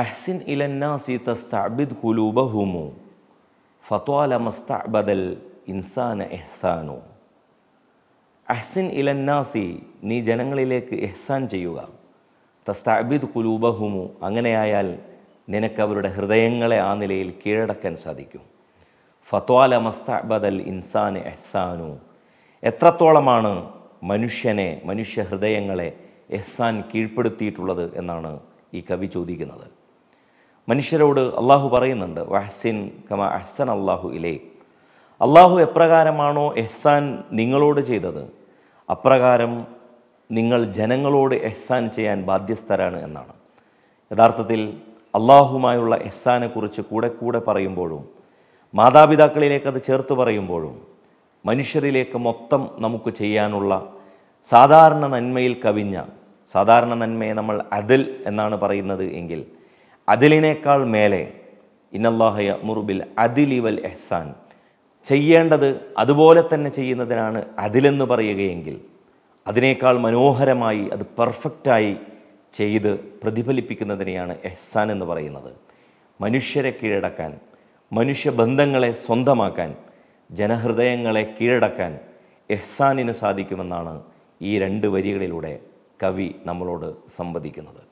അഹ്സിൻ ഇലന്നാസി തസ്തഅബിദ് കുലൂബഹുമു ഫത്വാല മസ്തഅബദൽ ഇൻസാന എഹ്സാനു അഹ്സിൻ ഇലന്നാസി നീ ജനങ്ങളിലേക്ക് എഹ്സാൻ ചെയ്യുക തസ്തഅബിദ് കുലൂബഹുമു അങ്ങനെയായാൽ നിനക്ക് അവരുടെ ഹൃദയങ്ങളെ ആ നിലയിൽ കീഴടക്കാൻ സാധിക്കും ഫത്വാല മസ്തഅബദൽ ഇൻസാൻ എഹ്സാനു എത്രത്തോളമാണ് മനുഷ്യനെ മനുഷ്യ ഹൃദയങ്ങളെ എഹ്സാൻ കീഴ്പ്പെടുത്തിയിട്ടുള്ളത് എന്നാണ് ഈ കവി ചോദിക്കുന്നത് മനുഷ്യരോട് അള്ളാഹു പറയുന്നുണ്ട് വഹസിൻ കമ അഹ്സൻ അള്ളാഹു ഇലേ അള്ളാഹു എപ്രകാരമാണോ എഹ്സാൻ നിങ്ങളോട് ചെയ്തത് അപ്രകാരം നിങ്ങൾ ജനങ്ങളോട് എഹ്സാൻ ചെയ്യാൻ ബാധ്യസ്ഥരാണ് എന്നാണ് യഥാർത്ഥത്തിൽ അള്ളാഹുമായുള്ള എഹ്സാനെക്കുറിച്ച് കൂടെ കൂടെ പറയുമ്പോഴും മാതാപിതാക്കളിലേക്കത് അത് ചേർത്ത് പറയുമ്പോഴും മനുഷ്യരിലേക്ക് മൊത്തം നമുക്ക് ചെയ്യാനുള്ള സാധാരണ നന്മയിൽ കവിഞ്ഞ സാധാരണ നന്മയെ നമ്മൾ അതിൽ എന്നാണ് പറയുന്നത് എങ്കിൽ അതിലിനേക്കാൾ മേലെ ഇന്നല്ലാഹയ മുറുബിൽ അതിലിവൽ എഹ്സാൻ ചെയ്യേണ്ടത് അതുപോലെ തന്നെ ചെയ്യുന്നതിനാണ് അതിലെന്ന് പറയുകയെങ്കിൽ അതിനേക്കാൾ മനോഹരമായി അത് പെർഫെക്റ്റായി ചെയ്ത് പ്രതിഫലിപ്പിക്കുന്നതിനെയാണ് എഹ്സാൻ എന്ന് പറയുന്നത് മനുഷ്യരെ കീഴടക്കാൻ മനുഷ്യബന്ധങ്ങളെ സ്വന്തമാക്കാൻ ജനഹൃദയങ്ങളെ കീഴടക്കാൻ എഹ്സാനിന് സാധിക്കുമെന്നാണ് ഈ രണ്ട് വരികളിലൂടെ കവി നമ്മളോട് സംവദിക്കുന്നത്